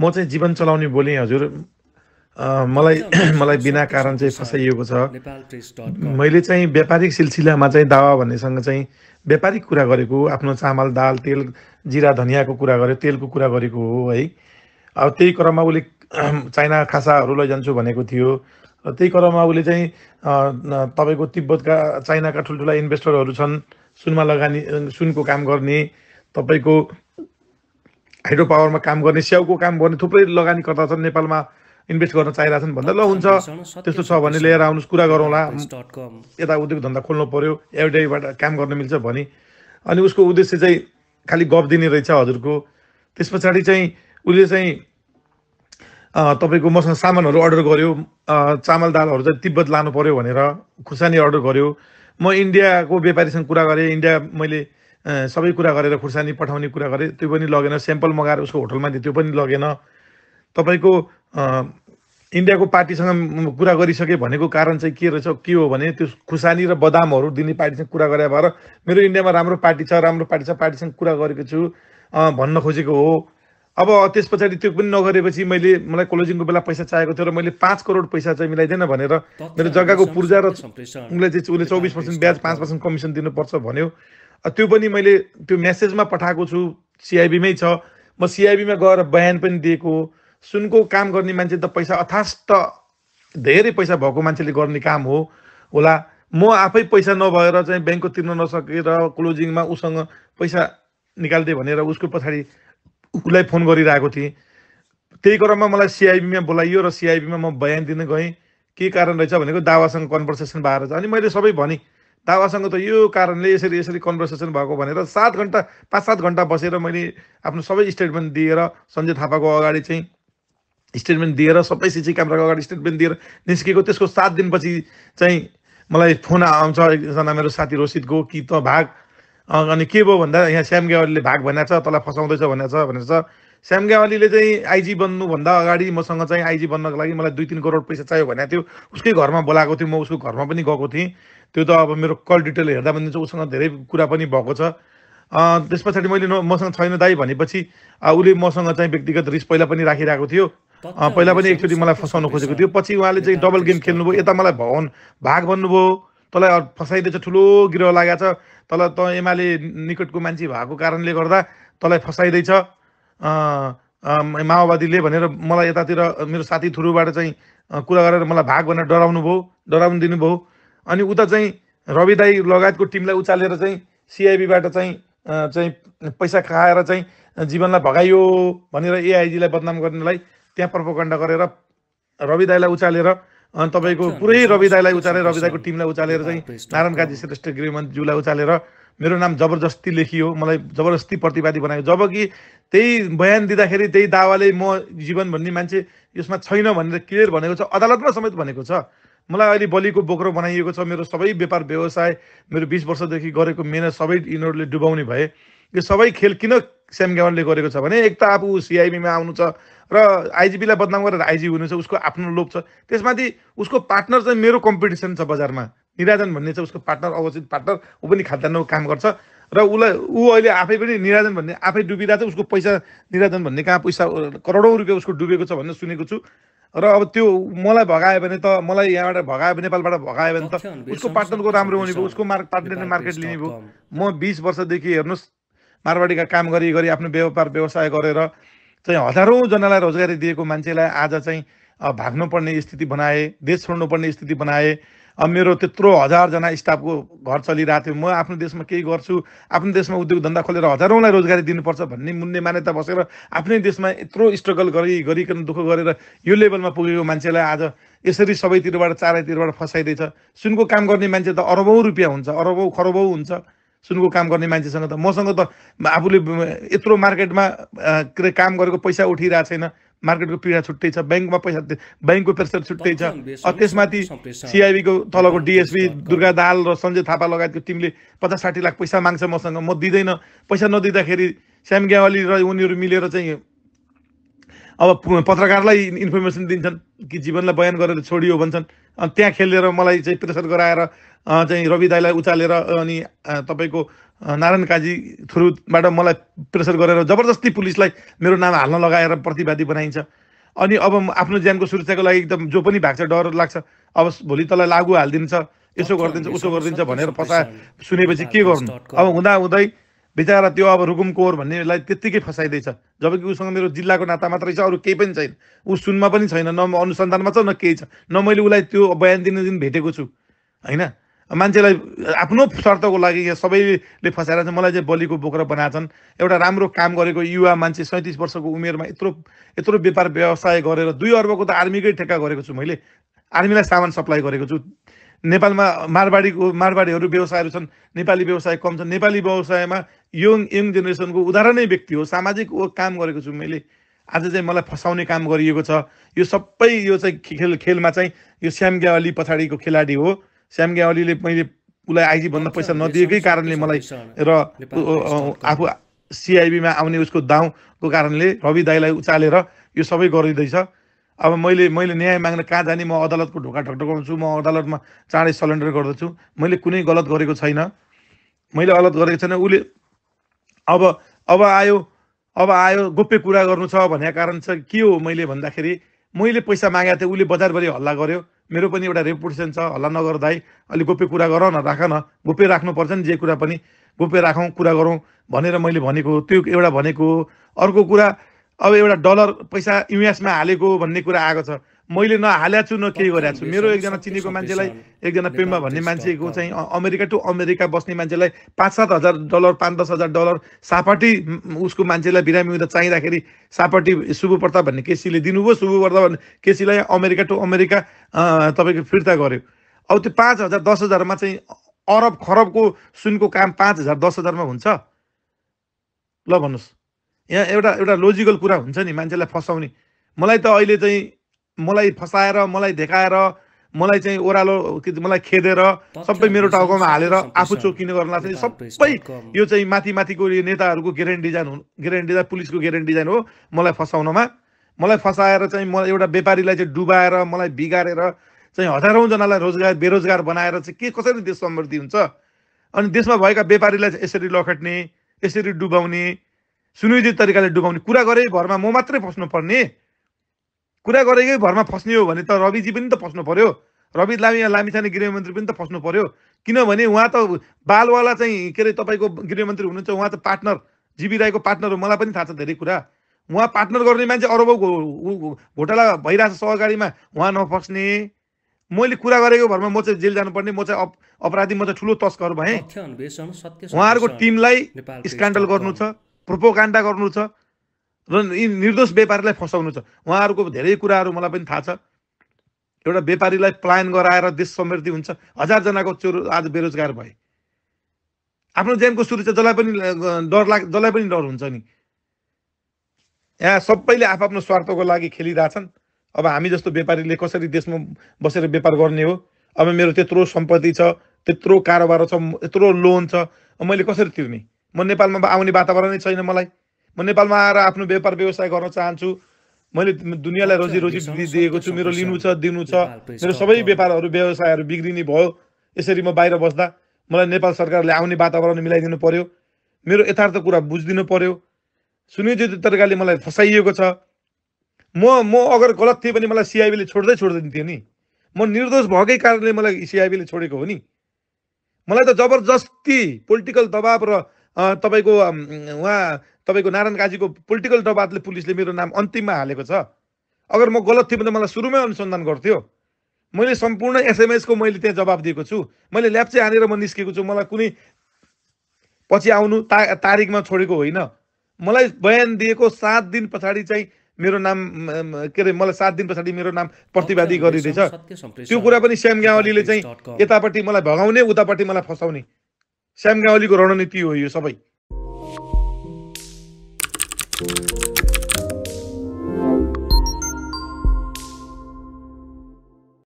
म चाहिँ जीवन चलाउने बोलेँ हजुर मलाई मलाई बिना कारण चाहिँ फसाइएको छ मैले चाहिँ व्यापारिक सिलसिलामा चाहिँ दावा भन्नेसँग चाहिँ व्यापारिक कुरा गरेको आफ्नो चामल दाल तेल जिरा धनियाँको कुरा गरेँ तेलको कुरा गरेको हो है अब त्यही क्रममा उसले चाइना खासाहरू लैजान्छु भनेको थियो र त्यही क्रममा उसले चाहिँ तपाईँको तिब्बतका चाइनाका ठुल्ठुला इन्भेस्टरहरू छन् सुनमा लगानी सुनको काम गर्ने तपाईँको हाइड्रो पावरमा काम गर्ने स्याउको काम गर्ने थुप्रै लगानीकर्ता छन् नेपालमा इन्भेस्ट गर्न चाहिरहेछन् भन्दा ल हुन्छ त्यस्तो छ भने लिएर आउनुहोस् कुरा गरौँला यता उद्योग धन्दा खोल्नु पर्यो एउटैबाट काम गर्न मिल्छ भने अनि उसको उद्देश्य चाहिँ खालि गफ दिने रहेछ हजुरको त्यस पछाडि चाहिँ उसले चाहिँ तपाईँको मसँग सामानहरू अर्डर गर्यो चामल दालहरू चाहिँ तिब्बत लानु पर्यो भनेर खुर्सानी अर्डर गर्यो म इन्डियाको व्यापारीसँग कुरा गरेँ इन्डिया मैले सबै कुरा गरेर खुर्सानी पठाउने कुरा गरेँ त्यो पनि लगेन स्याम्पल मगाएर उसको होटलमा दिए त्यो पनि लगेन तपाईँको इन्डियाको पार्टीसँग कुरा गरिसके भनेको कारण चाहिँ के रहेछ के हो भने त्यो खुर्सानी र बदामहरू दिने पार्टीसँग कुरा गरे भएर मेरो इन्डियामा राम्रो पार्टी छ राम्रो पार्टी छ पार्टीसँग कुरा गरेको छु भन्न खोजेको हो अब त्यस पछाडि त्यो पनि नगरेपछि मैले मलाई क्लोजिङको बेला पैसा चाहिएको थियो र मैले पाँच करोड पैसा चाहिँ मिलाइदिएन भनेर मेरो जग्गाको पूर्जा र उनलाई चाहिँ उसले चौबिस पर्सेन्ट ब्याज पाँच पर्सेन्ट कमिसन दिनुपर्छ भन्यो त्यो पनि मैले त्यो मेसेजमा पठाएको छु सिआइबीमै छ म सिआइबीमा गएर बयान पनि दिएको सुनको काम गर्ने मान्छे त पैसा अथास्त धेरै पैसा भएको मान्छेले गर्ने काम हो होला म आफै पैसा नभएर चाहिँ ब्याङ्कको तिर्न नसकेर क्लोजिङमा उसँग पैसा निकालिदिएँ भनेर उसको पछाडि उसलाई फोन गरिरहेको थिएँ त्यही क्रममा मलाई सिआइबीमा बोलाइयो र सिआइबीमा म बयान दिन गएँ के कारण रहेछ भनेको दावासँग कन्भर्सेसन भएर अनि मैले सबै भनेँ दावासँग त यो कारणले यसरी यसरी कन्भर्सेसन भएको भनेर सात घन्टा पाँच सात घन्टा बसेर मैले आफ्नो सबै स्टेटमेन्ट दिएर सञ्जय थापाको अगाडि चाहिँ स्टेटमेन्ट दिएर सबै सिसी क्यामेराको अगाडि स्टेटमेन्ट दिएर निस्केको त्यसको सात दिनपछि चाहिँ मलाई फोन आउँछ एकजना मेरो साथी रोसितको कि त भाग अनि के भयो भन्दा यहाँ श्याम गेवालीले भाग भनेको छ तँलाई फसाउँदैछ भनेको छ भनेर श्याम गेवालीले चाहिँ आइजी बन्नुभन्दा अगाडि मसँग चाहिँ आइजी बन्नको लागि मलाई दुई तिन करोड पैसा चाहियो भनेको थियो उसकै घरमा बोलाएको थियो म उसको घरमा पनि गएको थिएँ त्यो त अब मेरो कल डिटेल हेर्दा पनि उसँग धेरै कुरा पनि भएको छ त्यस पछाडि मैले मसँग छैन दाई भनेपछि उसले मसँग चाहिँ व्यक्तिगत रिस पहिला पनि राखिरहेको थियो पहिला पनि एकचोटि मलाई फसाउन खोजेको थियो पछि उहाँले चाहिँ डबल गेम खेल्नुभयो यता मलाई भवन भाग भन्नुभयो तँलाई फसाइदिएछ ठुलो गिरोह लागेको छ तँलाई त एमाले निकटको मान्छे भएको कारणले गर्दा तँलाई फसाइँदैछ माओवादीले भनेर मलाई यतातिर मेरो साथी थुरुबाट चाहिँ कुरा गरेर मलाई भाग भनेर डराउनु भयो डराउनु दिनुभयो अनि उता चाहिँ रवि दाई लगायतको टिमलाई उचालेर चाहिँ सिआइबीबाट चाहिँ चाहिँ पैसा खाएर चाहिँ जीवनलाई भगाइयो भनेर एआइजीलाई बदनाम गर्नेलाई त्यहाँ प्रपकण्ड गरेर रवि दाईलाई उचालेर अनि तपाईँको पुरै रवि दाईलाई उचालेर रवि दाईको टिमलाई उचालेर चाहिँ नारायण काजी श्रेष्ठ गृहमन्त्रीज्यूलाई उचालेर मेरो नाम जबरजस्ती लेखियो मलाई जबरजस्ती प्रतिवादी बनायो जब कि त्यही बयान दिँदाखेरि त्यही दावाले म जीवन भन्ने मान्छे यसमा छैन भनेर क्लियर भनेको छ अदालतमा समेत भनेको छ मलाई अहिले बलिको बोक्रो बनाइएको छ मेरो सबै व्यापार व्यवसाय मेरो बिस वर्षदेखि गरेको मेहनत सबै यिनीहरूले डुबाउने भए यो सबै खेल किन स्याम ग्यावालले गरेको छ भने एक त आफू सिआइबीमा आउनु छ र आइजिपीलाई बदनाम गरेर आइजी हुनु छ उसको आफ्नो लोभ छ त्यसमाथि उसको पार्टनर चाहिँ मेरो कम्पिटिसन छ बजारमा निराजन भन्ने छ उसको पार्टनर अवचित पार्टनर ऊ पनि खाद्यान्नको काम गर्छ र उसलाई ऊ अहिले आफै पनि निराजन भन्ने आफै डुबिरहेको छ उसको पैसा निराजन भन्ने कहाँ पैसा करोडौँ रुपियाँ उसको डुबेको छ भन्ने सुनेको छु र अब त्यो मलाई भगायो भने त मलाई यहाँबाट भगायो नेपालबाट भगायो भने त उसको पार्टनरको राम्रो हुने भयो उसको मार्क पार्टनरले मार्केट लिने भयो म बिस वर्षदेखि हेर्नुहोस् मारवाडीका काम गरी गरी आफ्नो व्यापार व्यवसाय गरेर चाहिँ हजारौँजनालाई रोजगारी दिएको मान्छेलाई आज चाहिँ भाग्नुपर्ने स्थिति बनाए देश छोड्नुपर्ने स्थिति बनाए अब मेरो त्यत्रो हजारजना स्टाफको घर चलिरहेको थियो म आफ्नो देशमा केही गर्छु आफ्नो देशमा उद्योग धन्दा खोलेर हजारौँलाई रोजगारी दिनुपर्छ भन्ने मुन्ने मान्यता बसेर आफ्नै देशमा यत्रो स्ट्रगल गरी गरिकन दुःख गरेर यो लेभलमा पुगेको मान्छेलाई आज यसरी सबैतिरबाट चारैतिरबाट फसाइँदैछ सुनको काम गर्ने मान्छे त अरबौँ रुपियाँ हुन्छ अरबौँ खरबौँ हुन्छ सुनको काम गर्ने मान्छेसँग त मसँग त आफूले यत्रो मार्केटमा के अरे काम गरेको पैसा उठिरहेको छैन मार्केटको पीडा छुट्टै छ ब्याङ्कमा पैसा ब्याङ्कको प्रेसर छुट्टै छ त्यसमाथि सिआइबीको तलको डिएसपी दुर्गा दाल र सञ्जय थापा लगायतको टिमले पचास साठी लाख पैसा माग्छ मसँग म दिँदैन पैसा नदिँदाखेरि श्याम ग्यावाली र उनीहरू मिलेर चाहिँ अब पत्रकारलाई इन्फर्मेसन दिन्छन् कि जीवनलाई बयान गरेर छोडियो भन्छन् अनि त्यहाँ खेलेर मलाई चाहिँ प्रेसर गराएर चाहिँ रवि दाईलाई उचालेर अनि तपाईँको नारायण काजी थ्रुबाट मलाई प्रेसर गरेर जबरजस्ती पुलिसलाई मेरो नाम हाल्न लगाएर प्रतिवादी बनाइन्छ अनि अब आफ्नो ज्यानको सुरक्षाको लागि एकदम जो पनि भएको छ डर लाग्छ अब भोलि तँलाई लागु हालिदिन्छ यसो गरिदिन्छ उसो गरिदिन्छ भनेर पता सुनेपछि के गर्नु अब हुँदा हुँदै बिचरा त्यो अब रुकुम कोर भन्नेलाई त्यत्तिकै फसाइँदैछ जबकि उसँग मेरो जिल्लाको नाता मात्रै छ अरू केही पनि छैन ऊ सुनमा पनि छैन न अनुसन्धानमा छ न केही छ न मैले उसलाई त्यो बयान दिने दिन भेटेको छु होइन मान्छेलाई आफ्नो स्वार्थको लागि यहाँ सबैले फसाएर चाहिँ मलाई चाहिँ बलिको बोक्रा बनाएछन् एउटा राम्रो काम गरेको युवा मान्छे सैँतिस वर्षको उमेरमा यत्रो यत्रो व्यापार व्यवसाय गरेर दुई अर्बको त आर्मीकै ठेक्का गरेको छु मैले आर्मीलाई सामान सप्लाई गरेको छु नेपालमा मारवाडीको मारवाडीहरू व्यवसायहरू छन् नेपाली व्यवसाय कम छन् नेपाली व्यवसायमा यङ यङ जेनेरेसनको उदाहरणै व्यक्ति हो सामाजिक काम गरेको छु मैले आज चाहिँ मलाई फसाउने काम गरिएको छ यो सबै यो चाहिँ खेल खेलमा चाहिँ यो श्याम ग्यावाली पछाडिको खेलाडी हो श्याम ग्यावालीले मैले उसलाई आइजीभन्दा पैसा नदिएकै कारणले मलाई र आफू सिआइबीमा आउने उसको दाउको कारणले रवि दाईलाई उचालेर यो सबै गरिँदैछ अब मैले मैले न्याय माग्न कहाँ जाने म अदालतको ढोका ढकढकाउँछु म अदालतमा चाँडै सलेन्डर गर्दछु मैले कुनै गलत गरेको छैन मैले गलत गरेको छैन उसले अब अब आयो अब आयो गोप्य कुरा गर्नु छ भन्ने कारण चाहिँ के हो मैले भन्दाखेरि मैले पैसा मागेको थिएँ उसले बजारभरि हल्ला गर्यो मेरो पनि एउटा रेपुटेसन छ हल्ला नगर नगर्दा अलिक गोप्य कुरा गर न राख न गोप्य राख्नुपर्छ नि जे कुरा पनि गोप्य राखौँ कुरा गरौँ भनेर मैले भनेको त्यो एउटा भनेको अर्को कुरा अब एउटा डलर पैसा युएसमा हालेको भन्ने कुरा आएको छ मैले नहालेको छु न केही गरेको छु मेरो एकजना चिनेको मान्छेलाई एकजना पेम्बा भन्ने मान्छेको चाहिँ अमेरिका टु अमेरिका बस्ने मान्छेलाई पाँच सात हजार डलर पाँच दस हजार डलर सापटी उसको मान्छेलाई बिरामी हुँदा चाहिँदाखेरि सापटी शुभ प्रताप भन्ने केसीले दिनुभयो शुभ प्रताप भन्ने केसीलाई अमेरिका टु अमेरिका तपाईँको फिर्ता गर्यो अब त्यो पाँच हजार दस हजारमा चाहिँ अरब खरबको सुनको काम पाँच हजार दस हजारमा हुन्छ ल भन्नुहोस् यहाँ एउटा एउटा लोजिकल कुरा हुन्छ नि मान्छेलाई फसाउने मलाई त अहिले चाहिँ मलाई फसाएर मलाई धेकाएर मलाई चाहिँ ओह्रालो मलाई खेदेर सबै मेरो टाउकोमा हालेर आफू चोकिने गर्नलाई चाहिँ सबै यो चाहिँ माथि माथिको यो नेताहरूको ग्यारेन्टी डिजाइन ग्यारेन्टी ग्यारेन्ट पुलिसको ग्यारेन्टी डिजाइन हो मलाई फसाउनमा मलाई फसाएर चाहिँ म एउटा व्यापारीलाई चाहिँ डुबाएर मलाई बिगारेर चाहिँ हजारौँजनालाई रोजगार बेरोजगार बनाएर चाहिँ के कसरी देश समृद्धि हुन्छ अनि देशमा भएका व्यापारीलाई चाहिँ यसरी लखेट्ने यसरी डुबाउने सुनियोजित तरिकाले डुबाउने कुरा गरे भरमा म मात्रै फस्नुपर्ने कुरा गरेकै भरमा फस्ने हो भने त रविजी पनि त फस्नु पर्यो रवि लामी लामिछाने गृहमन्त्री पनि त फस्नु पर्यो किनभने उहाँ त बालवाला चाहिँ के अरे तपाईँको गृहमन्त्री हुनुहुन्छ उहाँ त पार्टनर जीवी राईको पार्टनर हो मलाई पनि थाहा छ धेरै कुरा उहाँ पार्टनर गर्ने मान्छे अरबौँ घोटाला भइरहेछ सहकारीमा उहाँ नफस्ने मैले कुरा गरेको भरमा म चाहिँ जेल जानुपर्ने म चाहिँ अपराधी म चाहिँ ठुलो तस्कर भएँ उहाँहरूको टिमलाई स्क्यान्डल गर्नु छ प्रोपोकान्डा गर्नु छ र यी निर्दोष व्यापारीलाई फसाउनु छ उहाँहरूको धेरै कुराहरू मलाई पनि थाहा छ एउटा व्यापारीलाई प्लान गराएर देश समृद्धि हुन्छ हजारजनाको चोर आज बेरोजगार भए आफ्नो ज्यानको सुरक्षा जसलाई पनि डर लाग जसलाई पनि डर हुन्छ नि यहाँ सबैले आफआफ्नो स्वार्थको लागि खेलिरहेछन् अब हामी जस्तो व्यापारीले कसरी देशमा बसेर व्यापार गर्ने हो अब मेरो त्यत्रो सम्पत्ति छ त्यत्रो कारोबार छ यत्रो लोन छ मैले कसरी तिर्ने म नेपालमा आउने वातावरणै छैन मलाई म नेपालमा आएर आफ्नो व्यापार व्यवसाय गर्न चाहन्छु मैले दुनियाँलाई रोजी रोजी दिएको छु मेरो लिनु छ दिनु छ मेरो सबै व्यापारहरू व्यवसायहरू बिग्रिने भयो यसरी म बाहिर बस्दा मलाई नेपाल सरकारले आउने वातावरण मिलाइदिनु पर्यो मेरो यथार्थ कुरा बुझिदिनु पर्यो सुनियोजित तरिकाले मलाई फसाइएको छ म म अगर गलत थिएँ भने मलाई सिआइबीले छोड्दै छोडिदिन्थ्यो नि म निर्दोष भएकै कारणले मलाई सिआइबीले छोडेको हो नि मलाई त जबरजस्ती पोलिटिकल दबाब र तपाईँको उहाँ तपाईँको नारायण काजीको पोलिटिकल दबाबले पुलिसले मेरो नाम अन्तिममा हालेको छ अगर म गलत थिएँ भने त मलाई सुरुमै अनुसन्धान गर्थ्यो मैले सम्पूर्ण एसएमएसको मैले त्यहाँ जवाब दिएको छु मैले चाहिँ हानेर म निस्केको छु मलाई कुनै पछि आउनु ता तारिकमा छोडेको होइन मलाई बयान दिएको सात दिन पछाडि चाहिँ मेरो नाम के अरे मलाई सात दिन पछाडि मेरो नाम प्रतिवादी गरिँदैछ त्यो कुरा पनि श्याम गावलीले चाहिँ यतापट्टि मलाई भगाउने उतापट्टि मलाई फसाउने श्याम गावलीको रणनीति हो यो सबै Thank you.